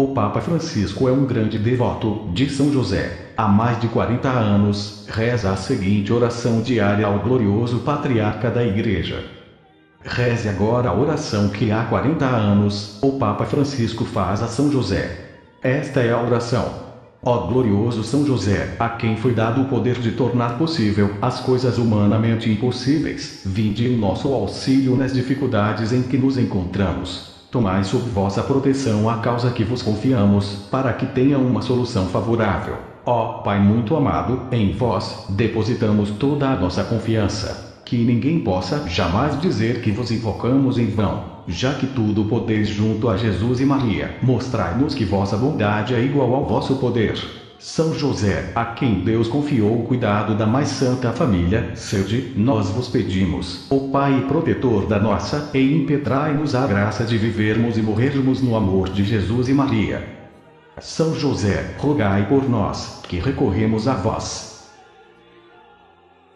O Papa Francisco é um grande devoto de São José. Há mais de 40 anos, reza a seguinte oração diária ao glorioso patriarca da Igreja. Reze agora a oração que há 40 anos o Papa Francisco faz a São José. Esta é a oração. Ó oh, glorioso São José, a quem foi dado o poder de tornar possível as coisas humanamente impossíveis, vinde em nosso auxílio nas dificuldades em que nos encontramos tomai sob vossa proteção a causa que vos confiamos, para que tenha uma solução favorável. Ó Pai muito amado, em vós depositamos toda a nossa confiança, que ninguém possa jamais dizer que vos invocamos em vão. Já que tudo podeis junto a Jesus e Maria, mostrai-nos que vossa bondade é igual ao vosso poder são José, a quem Deus confiou o cuidado da mais santa família, sede, nós vos pedimos, o Pai protetor da nossa, e impetrai-nos a graça de vivermos e morrermos no amor de Jesus e Maria. São José, rogai por nós, que recorremos a vós.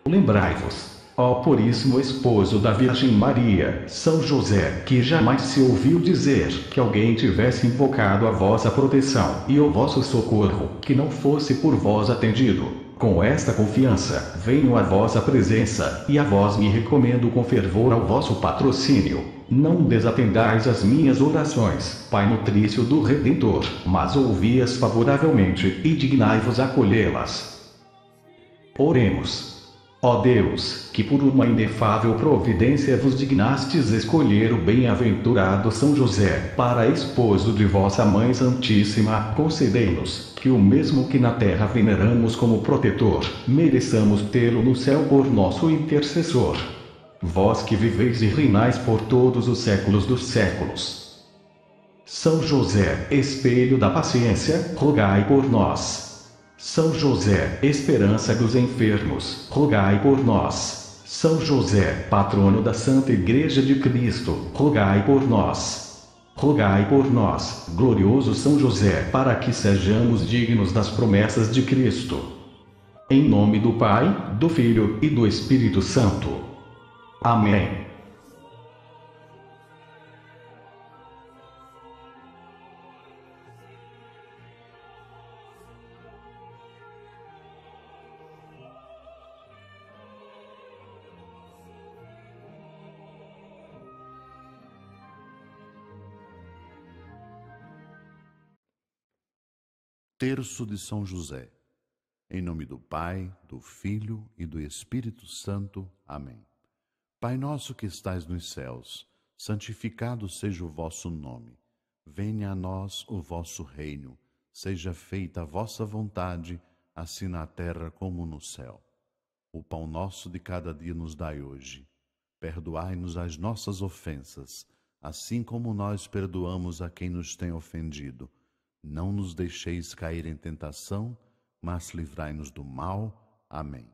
Lembrai-vos, Ó oh, puríssimo esposo da Virgem Maria, São José, que jamais se ouviu dizer que alguém tivesse invocado a vossa proteção e o vosso socorro, que não fosse por vós atendido. Com esta confiança, venho à vossa presença, e a vós me recomendo com fervor ao vosso patrocínio. Não desatendais as minhas orações, Pai nutrício do Redentor, mas ouvi-as favoravelmente e dignai-vos acolhê-las. Oremos. Ó Deus, que por uma inefável providência vos dignastes escolher o bem-aventurado São José para esposo de vossa Mãe Santíssima, concedei-nos que o mesmo que na terra veneramos como protetor, mereçamos tê-lo no céu por nosso intercessor. Vós que viveis e reinais por todos os séculos dos séculos. São José, espelho da paciência, rogai por nós. São José, esperança dos enfermos, rogai por nós. São José, patrono da Santa Igreja de Cristo, rogai por nós. Rogai por nós, glorioso São José, para que sejamos dignos das promessas de Cristo. Em nome do Pai, do Filho e do Espírito Santo. Amém. terço de São José. Em nome do Pai, do Filho e do Espírito Santo. Amém. Pai nosso que estais nos céus, santificado seja o vosso nome. Venha a nós o vosso reino. Seja feita a vossa vontade, assim na terra como no céu. O pão nosso de cada dia nos dai hoje. Perdoai-nos as nossas ofensas, assim como nós perdoamos a quem nos tem ofendido não nos deixeis cair em tentação, mas livrai-nos do mal. Amém.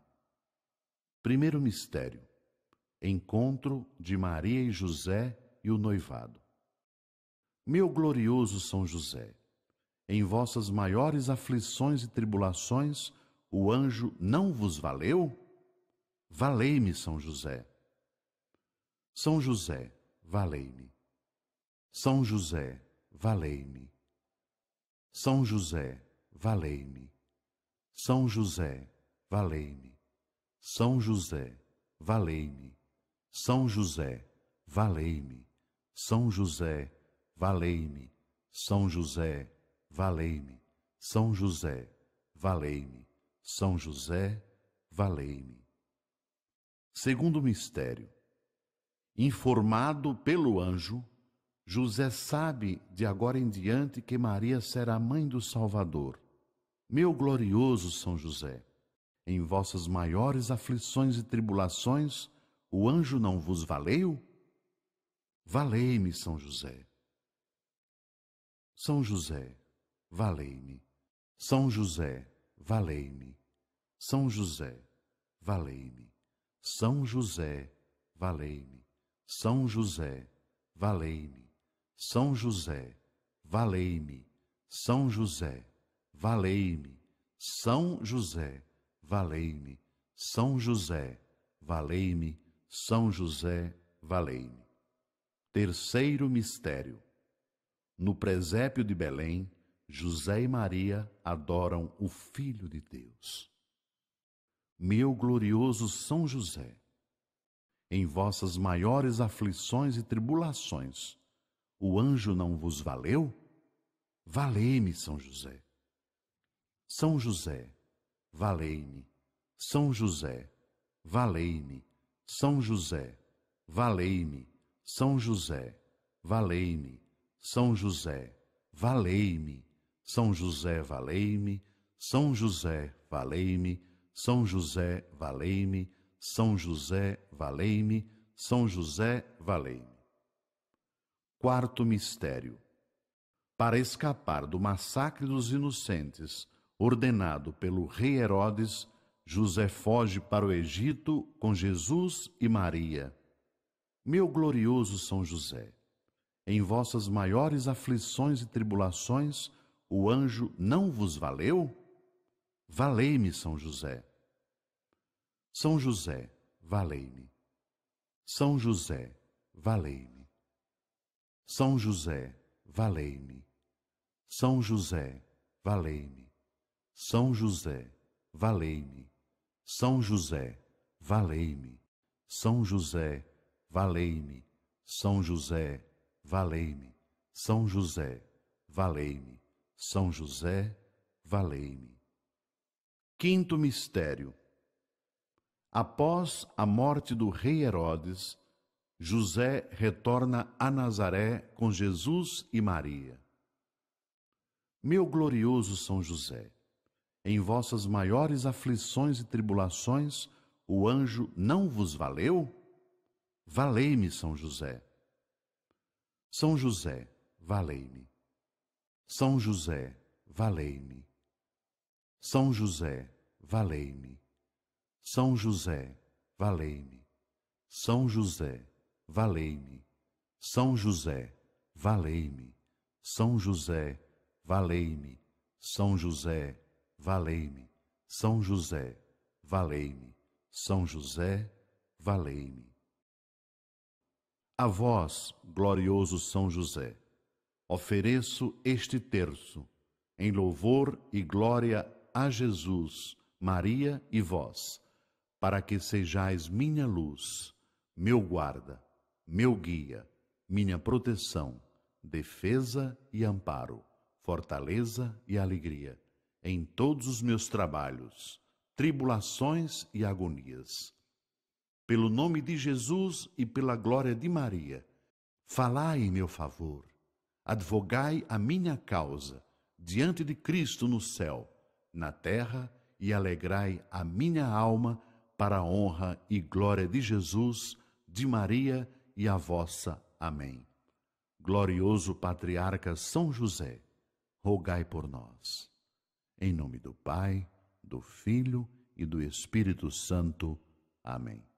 Primeiro mistério: Encontro de Maria e José e o noivado. Meu glorioso São José, em vossas maiores aflições e tribulações, o anjo não vos valeu? Valei-me, São José. São José, valei-me. São José, valei-me. São José, valei-me. São José, valei-me. São José, valei-me. São José, valei-me. São José, valei-me. São José, valei-me. São José, valei-me. São José, valei-me. Segundo mistério. Informado pelo anjo, José sabe de agora em diante que Maria será mãe do Salvador. Meu glorioso São José, em vossas maiores aflições e tribulações, o anjo não vos valeu? Valei-me, São José. São José, valei-me. São José, valei-me. São José, valei-me. São José, valei-me. São José, valei-me. São José, valei-me. São José, valei-me. São José, valei-me. São José, valei-me. São José, valei-me. Terceiro mistério. No presépio de Belém, José e Maria adoram o Filho de Deus. Meu glorioso São José, em vossas maiores aflições e tribulações, o anjo não vos valeu? Valei-me, São José. São José, valei-me. São José, valei-me. São José, valei-me. São José, valei-me. São José, valei-me. São José, valei-me. São José, valei-me. São José, valei-me. São José, valei-me. São José, valei-me. Quarto mistério. Para escapar do massacre dos inocentes ordenado pelo rei Herodes, José foge para o Egito com Jesus e Maria. Meu glorioso São José, em vossas maiores aflições e tribulações, o anjo não vos valeu? Valei-me, São José. São José, valei-me. São José, valei-me. São José, valei-me. São José, valei-me. São José, valei-me. São José, valei-me. São José, valei-me. São José, valei-me. São José, valei-me. São José, valei-me. Quinto mistério. Após a morte do rei Herodes, José retorna a Nazaré com Jesus e Maria. Meu glorioso São José, em vossas maiores aflições e tribulações, o anjo não vos valeu? Valei-me, São José. São José, valei-me. São José, valei-me. São José, valei-me. São José, valei-me. São José, valei-me. São José, valei-me. São José, valei-me. São José, valei-me. São José, valei-me. São José, valei-me. A vós, glorioso São José, ofereço este terço em louvor e glória a Jesus, Maria e vós, para que sejais minha luz, meu guarda meu guia, minha proteção, defesa e amparo, fortaleza e alegria, em todos os meus trabalhos, tribulações e agonias. Pelo nome de Jesus e pela glória de Maria, falai em meu favor, advogai a minha causa diante de Cristo no céu, na terra e alegrai a minha alma para a honra e glória de Jesus, de Maria e a vossa. Amém. Glorioso Patriarca São José, rogai por nós. Em nome do Pai, do Filho e do Espírito Santo. Amém.